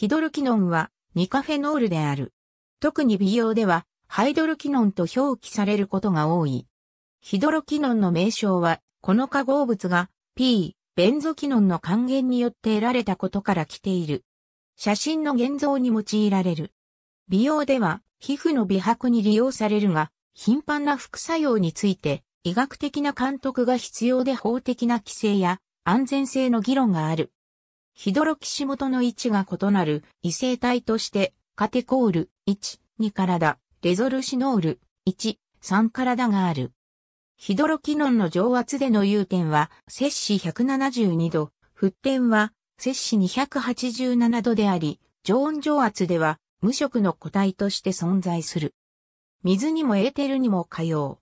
ヒドロキノンはニカフェノールである。特に美容ではハイドロキノンと表記されることが多い。ヒドロキノンの名称は、この化合物が P、ベンゾキノンの還元によって得られたことから来ている。写真の現像に用いられる。美容では皮膚の美白に利用されるが、頻繁な副作用について医学的な監督が必要で法的な規制や安全性の議論がある。ヒドロキシ元の位置が異なる異性体として、カテコール1、2体、レゾルシノール1、3体がある。ヒドロキノンの上圧での融点は、摂氏172度、沸点は、摂氏287度であり、常温上圧では、無色の個体として存在する。水にもエーテルにも可用。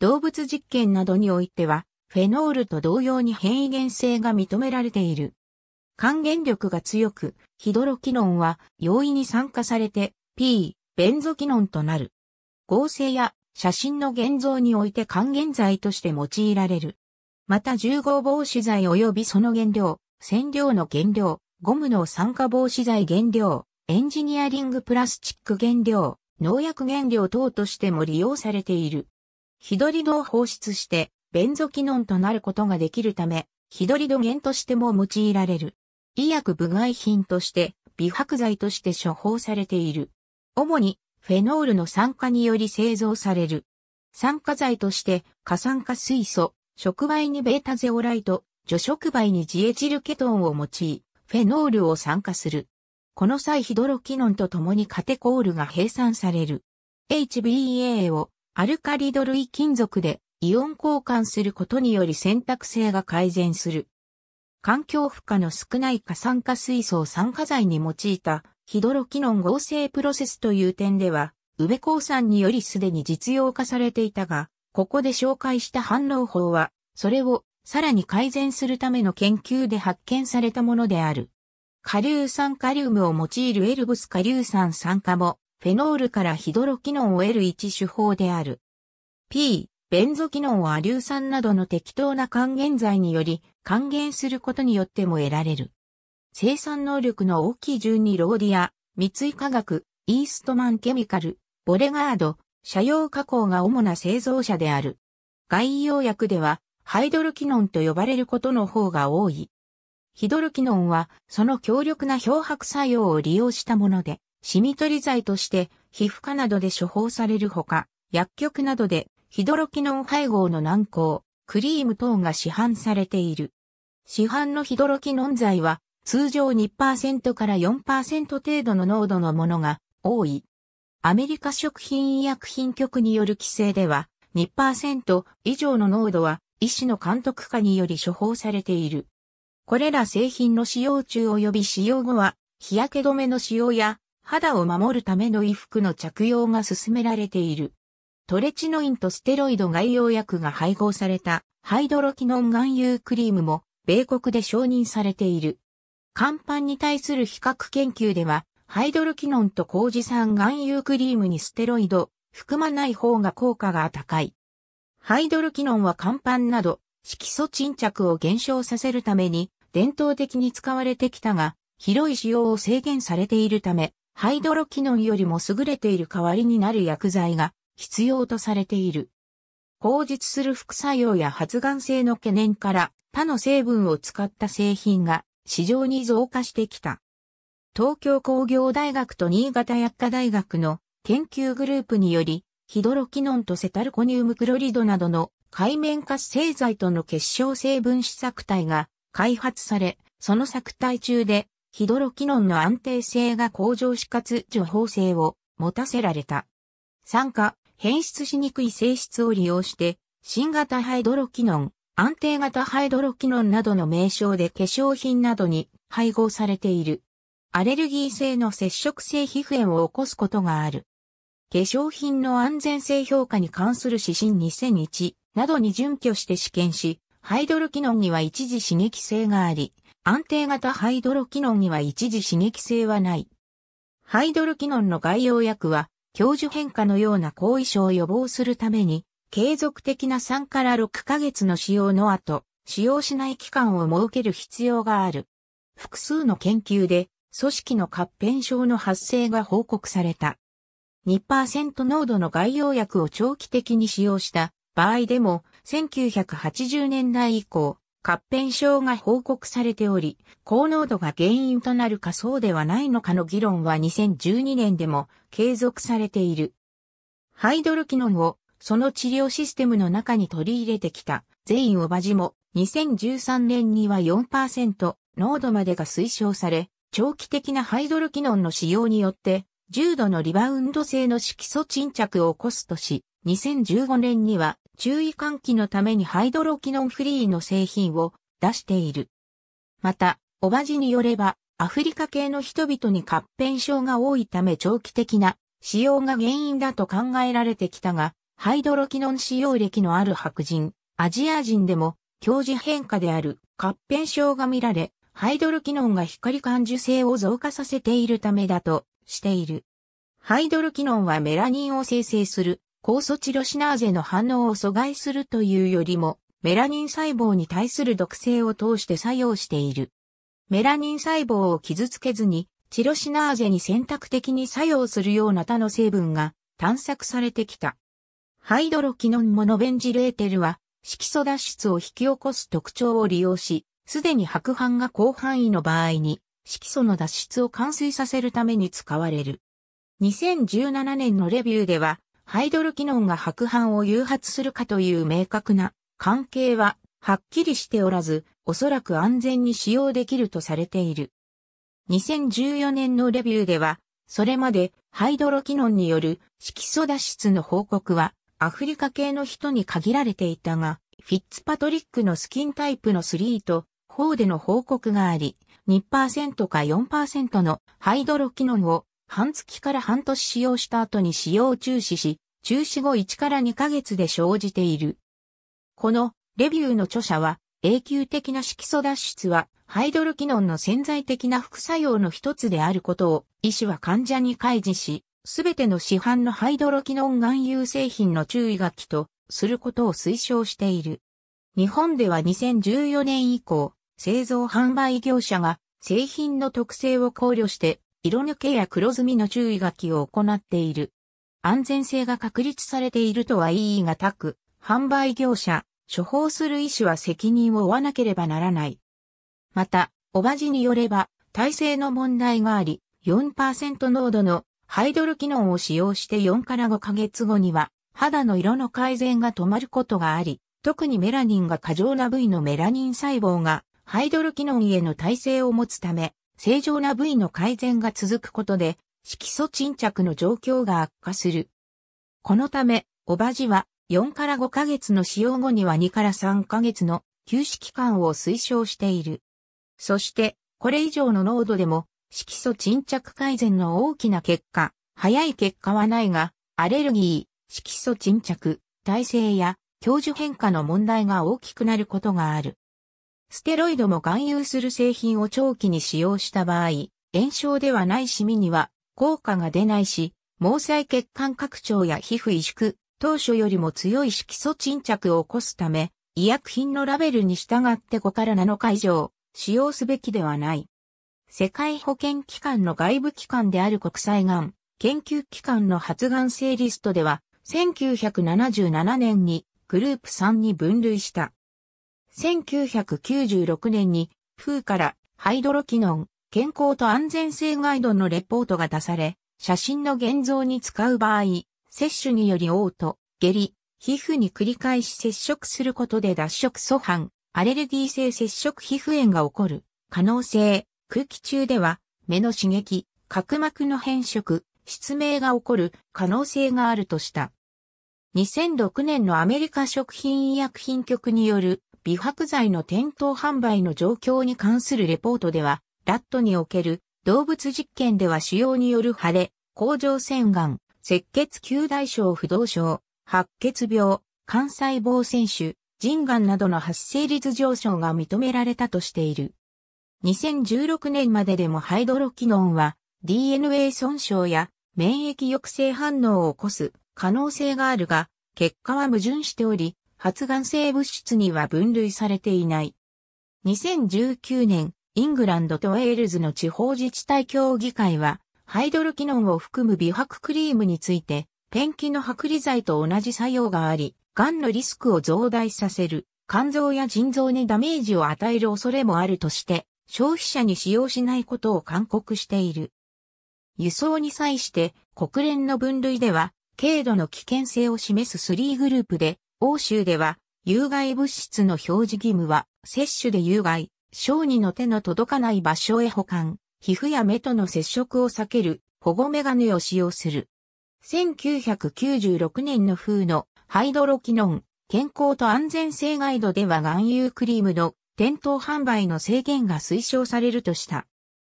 動物実験などにおいては、フェノールと同様に変異原性が認められている。還元力が強く、ヒドロキノンは容易に酸化されて P、ベンゾキノンとなる。合成や写真の現像において還元剤として用いられる。また重合防止剤及びその原料、染料の原料、ゴムの酸化防止剤原料、エンジニアリングプラスチック原料、農薬原料等としても利用されている。ヒドリドを放出して、ベンゾキノンとなることができるため、ヒドリド源としても用いられる。医薬部外品として、美白剤として処方されている。主に、フェノールの酸化により製造される。酸化剤として、過酸化水素、触媒にベータゼオライト、除触媒にジエチルケトンを用い、フェノールを酸化する。この際ヒドロキノンと共にカテコールが閉散される。HBA をアルカリド類金属でイオン交換することにより選択性が改善する。環境負荷の少ない過酸化水素を酸化剤に用いたヒドロキノン合成プロセスという点では、宇部鉱山によりすでに実用化されていたが、ここで紹介した反応法は、それをさらに改善するための研究で発見されたものである。下硫酸カリウムを用いるエルブス下硫酸酸化も、フェノールからヒドロキノンを得る一手法である。P、ベンゾキノンは硫酸などの適当な還元剤により還元することによっても得られる。生産能力の大きい順にローディア、三井化学、イーストマンケミカル、ボレガード、社用加工が主な製造者である。外用薬ではハイドルキノンと呼ばれることの方が多い。ヒドルキノンはその強力な漂白作用を利用したもので、シミ取り剤として皮膚科などで処方されるほか、薬局などでヒドロキノン配合の軟膏、クリーム等が市販されている。市販のヒドロキノン剤は、通常2%から4%程度の濃度のものが多い。アメリカ食品医薬品局による規制では、2%以上の濃度は医師の監督下により処方されている。これら製品の使用中及び使用後は、日焼け止めの使用や肌を守るための衣服の着用が進められている。トレチノインとステロイド外用薬が配合されたハイドロキノン含有クリームも米国で承認されている。乾板に対する比較研究では、ハイドロキノンと麹酸含有クリームにステロイド、含まない方が効果が高い。ハイドロキノンは乾板など、色素沈着を減少させるために、伝統的に使われてきたが、広い使用を制限されているため、ハイドロキノンよりも優れている代わりになる薬剤が必要とされている。口述する副作用や発がん性の懸念から他の成分を使った製品が市場に増加してきた。東京工業大学と新潟薬科大学の研究グループにより、ヒドロキノンとセタルコニウムクロリドなどの海面活性剤との結晶成分子作体が開発され、その作体中でヒドロキノンの安定性が向上しかつ情法性を持たせられた。酸化、変質しにくい性質を利用して、新型ハイドロキノン、安定型ハイドロキノンなどの名称で化粧品などに配合されている。アレルギー性の接触性皮膚炎を起こすことがある。化粧品の安全性評価に関する指針2001などに準拠して試験し、ハイドロキノンには一時刺激性があり、安定型ハイドロキノンには一時刺激性はない。ハイドロキノンの概要薬は教授変化のような後遺症を予防するために、継続的な3から6ヶ月の使用の後、使用しない期間を設ける必要がある。複数の研究で、組織の合併症の発生が報告された。2%濃度の外用薬を長期的に使用した場合でも1980年代以降、合併症が報告されており、高濃度が原因となるかそうではないのかの議論は2012年でも継続されている。ハイドロキノンをその治療システムの中に取り入れてきたゼイン・オバジも2013年には4%濃度までが推奨され、長期的なハイドロキノンの使用によって重度のリバウンド性の色素沈着を起こすとし、2015年には注意喚起のためにハイドロキノンフリーの製品を出している。また、オバジによれば、アフリカ系の人々に合併症が多いため長期的な使用が原因だと考えられてきたが、ハイドロキノン使用歴のある白人、アジア人でも、教授変化である合併症が見られ、ハイドロキノンが光感受性を増加させているためだとしている。ハイドロキノンはメラニンを生成する酵素チロシナーゼの反応を阻害するというよりも、メラニン細胞に対する毒性を通して作用している。メラニン細胞を傷つけずに、チロシナーゼに選択的に作用するような他の成分が探索されてきた。ハイドロキノンモノベンジレーテルは、色素脱出を引き起こす特徴を利用し、すでに白斑が広範囲の場合に、色素の脱出を完遂させるために使われる。2017年のレビューでは、ハイドロキノンが白斑を誘発するかという明確な関係ははっきりしておらず、おそらく安全に使用できるとされている。2014年のレビューでは、それまでハイドロキノンによる色素脱出の報告はアフリカ系の人に限られていたが、フィッツパトリックのスキンタイプの3と4での報告があり、2%か4%のハイドロキノンを半月から半年使用した後に使用中止し、中止後1から2ヶ月で生じている。このレビューの著者は、永久的な色素脱出は、ハイドロキノンの潜在的な副作用の一つであることを、医師は患者に開示し、すべての市販のハイドロキノン含有製品の注意書きとすることを推奨している。日本では2014年以降、製造販売業者が製品の特性を考慮して色抜けや黒ずみの注意書きを行っている。安全性が確立されているとは言いがたく、販売業者、処方する医師は責任を負わなければならない。また、おばじによれば、耐性の問題があり、4%濃度のハイドル機能を使用して4から5ヶ月後には、肌の色の改善が止まることがあり、特にメラニンが過剰な部位のメラニン細胞が、ハイドル機能への耐性を持つため、正常な部位の改善が続くことで、色素沈着の状況が悪化する。このため、おばじは4から5ヶ月の使用後には2から3ヶ月の休止期間を推奨している。そして、これ以上の濃度でも、色素沈着改善の大きな結果、早い結果はないが、アレルギー、色素沈着、耐性や、教授変化の問題が大きくなることがある。ステロイドも含有する製品を長期に使用した場合、炎症ではないシミには効果が出ないし、毛細血管拡張や皮膚萎縮、当初よりも強い色素沈着を起こすため、医薬品のラベルに従って5から7日以上使用すべきではない。世界保健機関の外部機関である国際がん研究機関の発がん性リストでは1977年にグループ3に分類した。1996年に、風からハイドロキノン、健康と安全性ガイドのレポートが出され、写真の現像に使う場合、摂取により嘔吐、下痢、皮膚に繰り返し接触することで脱色素斑、アレルギー性接触皮膚炎が起こる可能性、空気中では目の刺激、角膜の変色、失明が起こる可能性があるとした。2006年のアメリカ食品医薬品局による美白剤の店頭販売の状況に関するレポートでは、ラットにおける動物実験では腫瘍による腫れ、甲状腺がん、赤血球大症不動症、白血病、肝細胞腺腫、腎がんなどの発生率上昇が認められたとしている。2016年まででもハイドロキノンは DNA 損傷や免疫抑制反応を起こす可能性があるが、結果は矛盾しており、発がん性物質には分類されていない。2019年、イングランドとウェールズの地方自治体協議会は、ハイドロキノンを含む美白クリームについて、ペンキの剥離剤と同じ作用があり、癌のリスクを増大させる、肝臓や腎臓にダメージを与える恐れもあるとして、消費者に使用しないことを勧告している。輸送に際して、国連の分類では、軽度の危険性を示す3グループで、欧州では、有害物質の表示義務は、摂取で有害、小児の手の届かない場所へ保管、皮膚や目との接触を避ける保護メガネを使用する。1996年の風のハイドロキノン健康と安全性ガイドでは含有クリームの店頭販売の制限が推奨されるとした。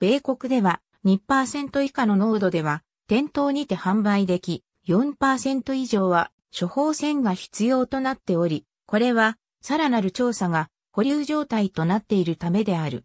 米国では2%以下の濃度では店頭にて販売でき、4%以上は処方箋が必要となっており、これは、さらなる調査が保留状態となっているためである。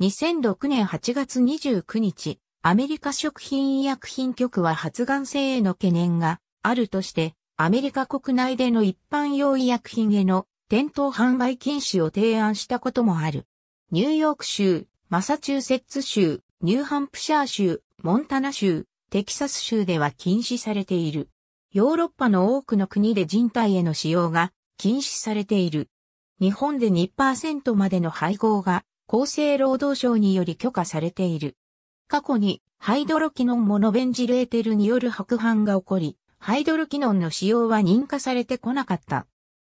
2006年8月29日、アメリカ食品医薬品局は発がん性への懸念があるとして、アメリカ国内での一般用医薬品への店頭販売禁止を提案したこともある。ニューヨーク州、マサチューセッツ州、ニューハンプシャー州、モンタナ州、テキサス州では禁止されている。ヨーロッパの多くの国で人体への使用が禁止されている。日本で2%までの配合が厚生労働省により許可されている。過去にハイドロキノンモノベンジレーテルによる白斑が起こり、ハイドロキノンの使用は認可されてこなかった。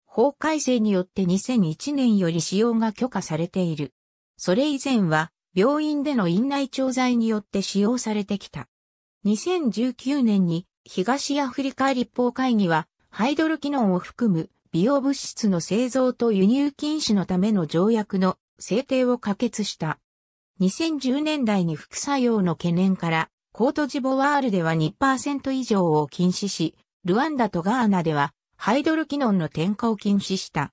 法改正によって2001年より使用が許可されている。それ以前は病院での院内調剤によって使用されてきた。2019年に東アフリカ立法会議は、ハイドルキノンを含む美容物質の製造と輸入禁止のための条約の制定を可決した。2010年代に副作用の懸念から、コートジボワールでは2%以上を禁止し、ルワンダとガーナではハイドルキノンの添加を禁止した。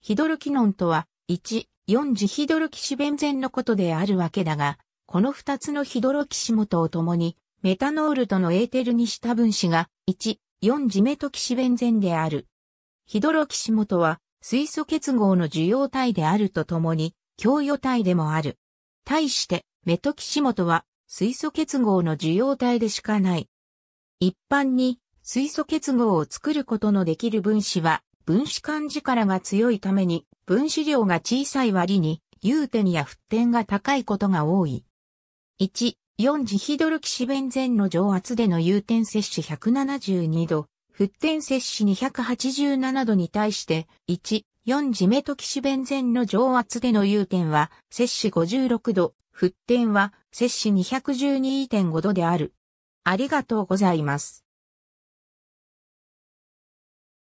ヒドルキノンとは、1、4次ヒドロキシベンゼンのことであるわけだが、この2つのヒドロキシモとを共にメタノールとのエーテルにした分子が、1、4ジメトキシベンゼンである。ヒドロキシモトは、水素結合の受容体であるとともに、共与体でもある。対して、メトキシモトは、水素結合の受容体でしかない。一般に、水素結合を作ることのできる分子は、分子間力が強いために、分子量が小さい割に、融点や沸点が高いことが多い。1、4次ヒドルキシベンゼンの上圧での有点摂取172度、沸点摂取287度に対して、1、4次メトキシベンゼンの上圧での有点は、摂取56度、沸点は摂取212.5度である。ありがとうございます。